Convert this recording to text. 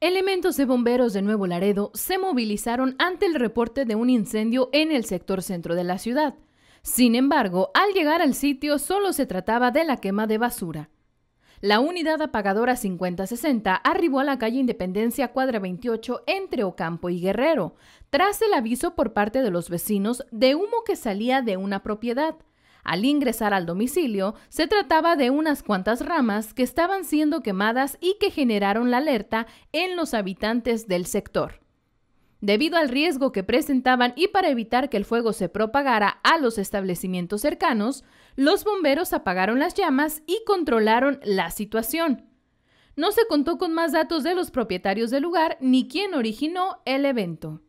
Elementos de bomberos de Nuevo Laredo se movilizaron ante el reporte de un incendio en el sector centro de la ciudad. Sin embargo, al llegar al sitio solo se trataba de la quema de basura. La unidad apagadora 5060 arribó a la calle Independencia cuadra 28 entre Ocampo y Guerrero, tras el aviso por parte de los vecinos de humo que salía de una propiedad. Al ingresar al domicilio, se trataba de unas cuantas ramas que estaban siendo quemadas y que generaron la alerta en los habitantes del sector. Debido al riesgo que presentaban y para evitar que el fuego se propagara a los establecimientos cercanos, los bomberos apagaron las llamas y controlaron la situación. No se contó con más datos de los propietarios del lugar ni quién originó el evento.